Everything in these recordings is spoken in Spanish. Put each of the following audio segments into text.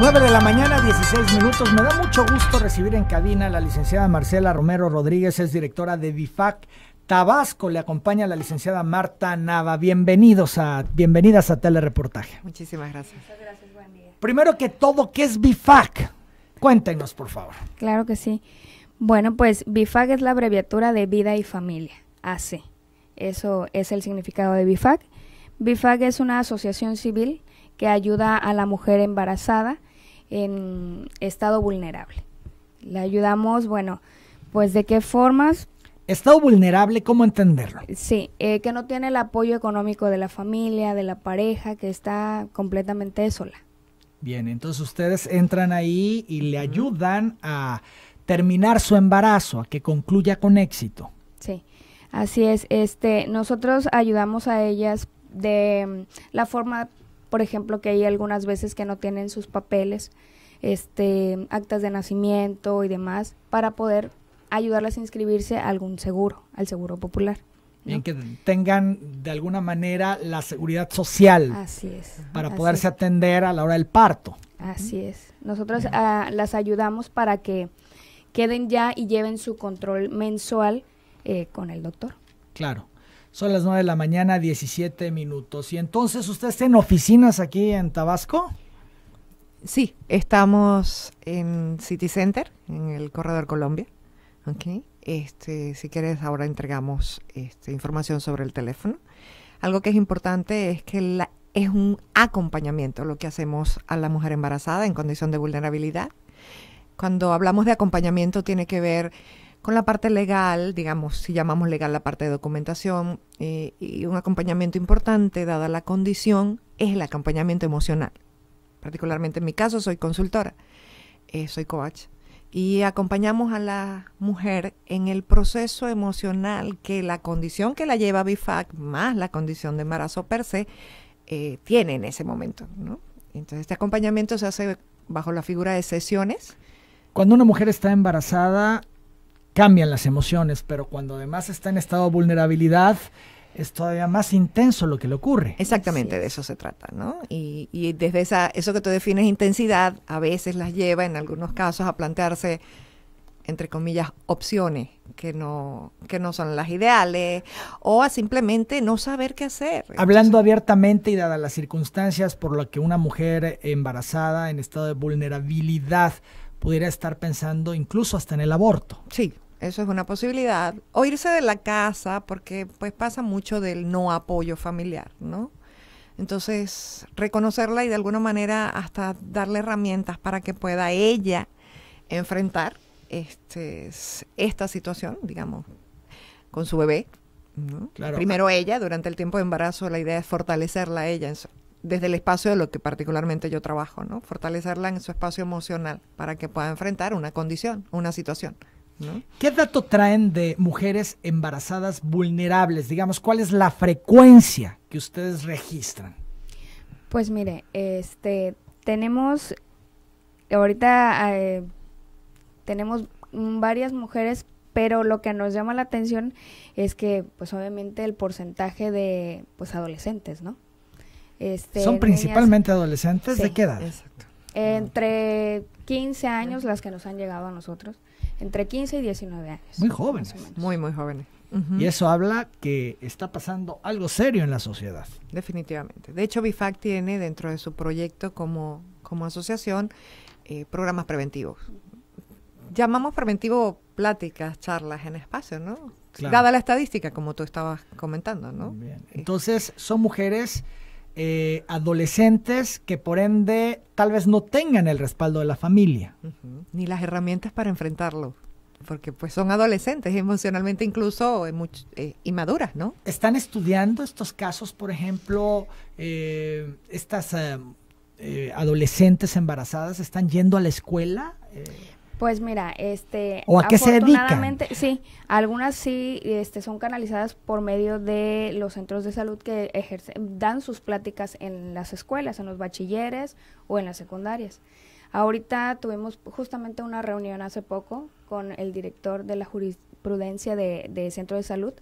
9 de la mañana, 16 minutos. Me da mucho gusto recibir en cabina a la licenciada Marcela Romero Rodríguez, es directora de BIFAC Tabasco. Le acompaña la licenciada Marta Nava. Bienvenidos a, bienvenidas a Telereportaje. Muchísimas gracias. Muchas gracias, buen día. Primero que todo, ¿qué es BIFAC? Cuéntenos, por favor. Claro que sí. Bueno, pues BIFAC es la abreviatura de Vida y Familia, AC. Eso es el significado de BIFAC. BIFAC es una asociación civil que ayuda a la mujer embarazada en estado vulnerable. Le ayudamos, bueno, pues de qué formas. Estado vulnerable, ¿cómo entenderlo? Sí, eh, que no tiene el apoyo económico de la familia, de la pareja, que está completamente sola. Bien, entonces ustedes entran ahí y le ayudan a terminar su embarazo, a que concluya con éxito. Sí, así es. Este, nosotros ayudamos a ellas de mm, la forma por ejemplo, que hay algunas veces que no tienen sus papeles, este, actas de nacimiento y demás, para poder ayudarlas a inscribirse a algún seguro, al seguro popular. Bien, que tengan de alguna manera la seguridad social. Así es. Para poderse atender a la hora del parto. Así es. Nosotros ah, las ayudamos para que queden ya y lleven su control mensual eh, con el doctor. Claro. Son las 9 de la mañana, 17 minutos. ¿Y entonces ustedes en oficinas aquí en Tabasco? Sí, estamos en City Center, en el Corredor Colombia. Okay. Este, si quieres, ahora entregamos este, información sobre el teléfono. Algo que es importante es que es un acompañamiento lo que hacemos a la mujer embarazada en condición de vulnerabilidad. Cuando hablamos de acompañamiento tiene que ver con la parte legal, digamos, si llamamos legal la parte de documentación, eh, y un acompañamiento importante, dada la condición, es el acompañamiento emocional. Particularmente en mi caso, soy consultora, eh, soy coach, y acompañamos a la mujer en el proceso emocional que la condición que la lleva a BIFAC, más la condición de embarazo per se, eh, tiene en ese momento. Entonces, este acompañamiento se hace bajo la figura de sesiones. Cuando una mujer está embarazada, cambian las emociones, pero cuando además está en estado de vulnerabilidad, es todavía más intenso lo que le ocurre. Exactamente, de eso se trata, ¿no? Y, desde esa, eso que tú defines intensidad, a veces las lleva en algunos casos a plantearse, entre comillas, opciones que no, que no son las ideales, o a simplemente no saber qué hacer. Hablando abiertamente y dadas las circunstancias por las que una mujer embarazada en estado de vulnerabilidad pudiera estar pensando incluso hasta en el aborto. Sí, eso es una posibilidad. O irse de la casa, porque pues pasa mucho del no apoyo familiar, ¿no? Entonces, reconocerla y de alguna manera hasta darle herramientas para que pueda ella enfrentar este, esta situación, digamos, con su bebé. Primero ella, durante el tiempo de embarazo, la idea es fortalecerla a ella en desde el espacio de lo que particularmente yo trabajo, ¿no? Fortalecerla en su espacio emocional para que pueda enfrentar una condición, una situación. ¿no? ¿Qué dato traen de mujeres embarazadas vulnerables? Digamos, ¿cuál es la frecuencia que ustedes registran? Pues mire, este tenemos ahorita eh, tenemos varias mujeres, pero lo que nos llama la atención es que pues obviamente el porcentaje de pues adolescentes, ¿no? Este, son principalmente adolescentes, ¿de qué edad? Entre 15 años, las que nos han llegado a nosotros, entre 15 y 19 años. Muy jóvenes. Muy, muy jóvenes. Y eso habla que está pasando algo serio en la sociedad. Definitivamente. De hecho, BIFAC tiene dentro de su proyecto como, como asociación eh, programas preventivos. Llamamos preventivo pláticas, charlas en espacio, ¿no? Dada la estadística, como tú estabas comentando, ¿no? Bien. Eh. Entonces, son mujeres eh, adolescentes que por ende tal vez no tengan el respaldo de la familia. Ni las herramientas para enfrentarlo, porque pues son adolescentes emocionalmente incluso eh, eh inmaduras, ¿no? Están estudiando estos casos, por ejemplo, eh, estas adolescentes embarazadas están yendo a la escuela. Pues mira, este... ¿O Sí, algunas sí este, son canalizadas por medio de los centros de salud que ejercen, dan sus pláticas en las escuelas, en los bachilleres o en las secundarias. Ahorita tuvimos justamente una reunión hace poco con el director de la jurisprudencia de, de Centro de Salud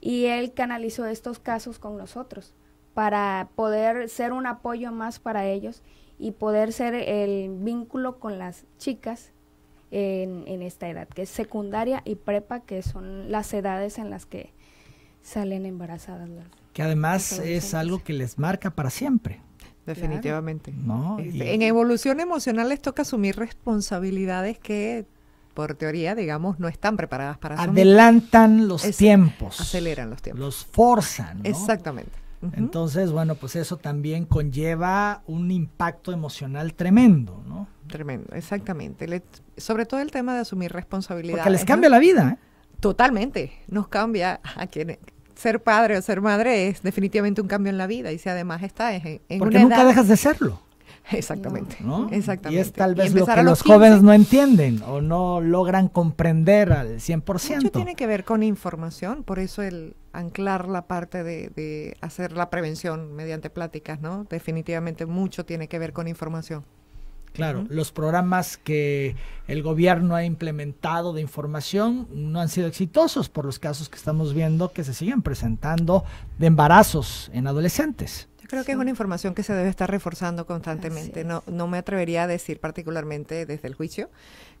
y él canalizó estos casos con nosotros para poder ser un apoyo más para ellos y poder ser el vínculo con las chicas en, esta edad, que es secundaria y prepa, que son las edades en las que salen embarazadas. que además es algo que les marca para siempre. Definitivamente. Este, en evolución emocional les toca asumir responsabilidades que por teoría, digamos, no están preparadas para Adelantan los tiempos. Aceleran los tiempos. Los forzan. Exactamente. Entonces, bueno, pues eso también conlleva un impacto emocional tremendo, ¿no? Tremendo, exactamente. sobre todo el tema de asumir responsabilidad Porque les cambia la vida. ¿eh? Totalmente, nos cambia a quienes ser padre o ser madre es definitivamente un cambio en la vida y si además está en, en Porque nunca dejas de serlo. Exactamente. Y es tal vez lo que los, jóvenes no entienden o no logran comprender al 100%. Mucho tiene que ver con información, por eso el anclar la parte de, hacer la prevención mediante pláticas, ¿no? Definitivamente mucho tiene que ver con información. Claro, los programas que el gobierno ha implementado de información no han sido exitosos por los casos que estamos viendo que se siguen presentando de embarazos en adolescentes. Creo que es una información que se debe estar reforzando constantemente. No, no me atrevería a decir particularmente desde el juicio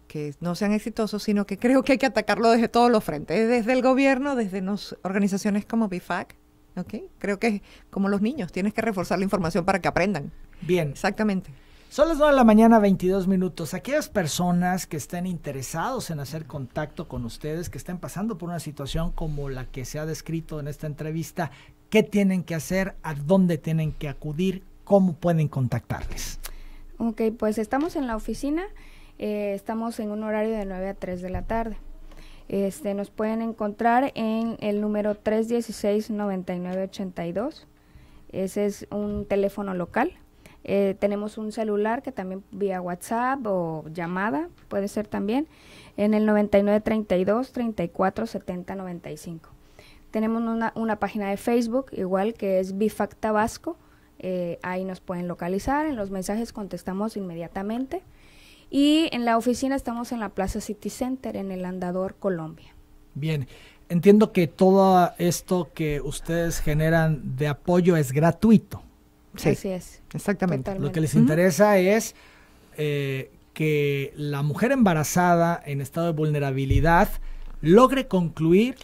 que no sean exitosos, sino que creo que hay que atacarlo desde todos los frentes, desde el gobierno, desde organizaciones como BIFAC. ¿okay? Creo que como los niños, tienes que reforzar la información para que aprendan. Bien. Exactamente. Son las 9 de la mañana, 22 minutos. Aquellas personas que estén interesados en hacer contacto con ustedes, que estén pasando por una situación como la que se ha descrito en esta entrevista, qué tienen que hacer, a dónde tienen que acudir, cómo pueden contactarles. Ok, pues estamos en la oficina, eh, estamos en un horario de 9 a 3 de la tarde. Este, nos pueden encontrar en el número 316-9982. Ese es un teléfono local. Eh, tenemos un celular que también vía WhatsApp o llamada, puede ser también, en el y cinco. Tenemos una, página de Facebook, igual que es Bifac Tabasco. Eh, ahí nos pueden localizar, en los mensajes contestamos inmediatamente. Y en la oficina estamos en la Plaza City Center, en el Andador, Colombia. Bien, entiendo que todo esto que ustedes generan de apoyo es gratuito. Sí, Así es. Exactamente. Lo que les interesa es eh, que la mujer embarazada en estado de vulnerabilidad logre concluir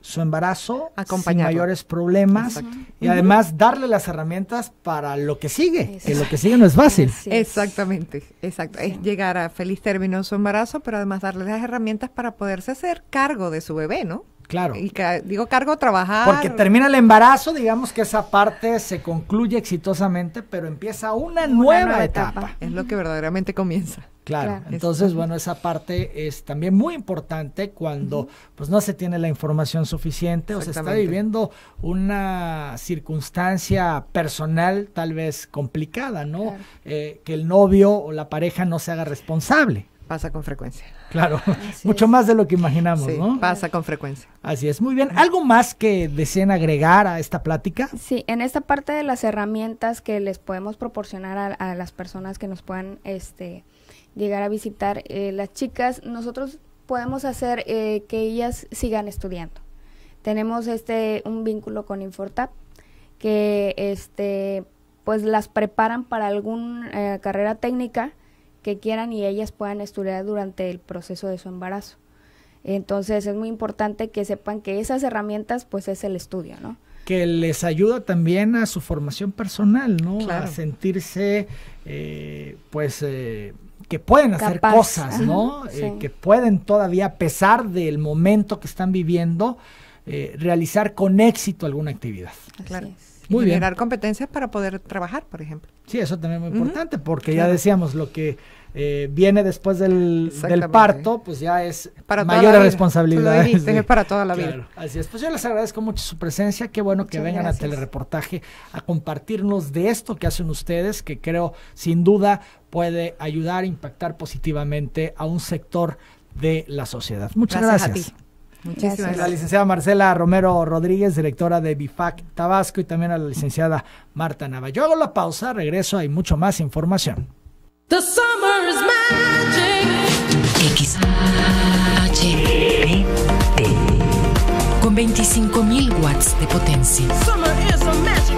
su embarazo sin mayores problemas y además darle las herramientas para lo que sigue, que lo que sigue no es fácil. Exactamente, exacto. Es llegar a feliz término su embarazo, pero además darle las herramientas para poderse hacer cargo de su bebé, ¿no? Claro. Y digo cargo trabajar. Porque termina el embarazo, digamos que esa parte se concluye exitosamente, pero empieza una, nueva, etapa. Es lo que verdaderamente comienza. Claro, entonces bueno, esa parte es también muy importante cuando pues no se tiene la información suficiente o se está viviendo una circunstancia personal tal vez complicada, ¿no? Eh, que el novio o la pareja no se haga responsable pasa con frecuencia. Claro, mucho más de lo que imaginamos, sí, Pasa con frecuencia. Así es, muy bien. ¿Algo más que deseen agregar a esta plática? Sí, en esta parte de las herramientas que les podemos proporcionar a las personas que nos puedan este, llegar a visitar eh, las chicas, nosotros podemos hacer eh, que ellas sigan estudiando. Tenemos este un vínculo con Infortap que este pues las preparan para alguna eh, carrera técnica que quieran y ellas puedan estudiar durante el proceso de su embarazo. Entonces es muy importante que sepan que esas herramientas pues es el estudio, ¿no? que les ayuda también a su formación personal, ¿no? A sentirse, pues, que pueden hacer cosas, ¿no? Eh, que pueden todavía, a pesar del momento que están viviendo, eh, realizar con éxito alguna actividad. Claro. Muy bien. Generar competencias para poder trabajar, por ejemplo. Sí, eso también es muy importante, porque ya decíamos, lo que eh, viene después del, parto, pues ya es para mayor responsabilidad. para toda la vida. Así es. Pues yo les agradezco mucho su presencia. Qué bueno que vengan a Telereportaje a compartirnos de esto que hacen ustedes, que creo sin duda puede ayudar a impactar positivamente a un sector de la sociedad. Muchas gracias. Muchísimas gracias. La licenciada Marcela Romero Rodríguez, directora de BIFAC Tabasco, y también a la licenciada Marta Nava. Yo hago la pausa, regreso, hay mucho más información. The summer is magic. XHPT. Con 25.000 watts de potência. Summer is a magic.